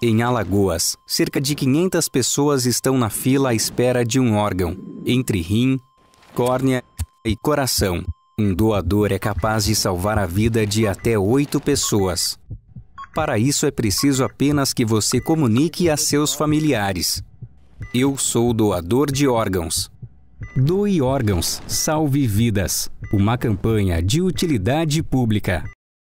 Em Alagoas, cerca de 500 pessoas estão na fila à espera de um órgão, entre rim, córnea e coração. Um doador é capaz de salvar a vida de até oito pessoas. Para isso é preciso apenas que você comunique a seus familiares. Eu sou doador de órgãos. Doe órgãos, salve vidas. Uma campanha de utilidade pública.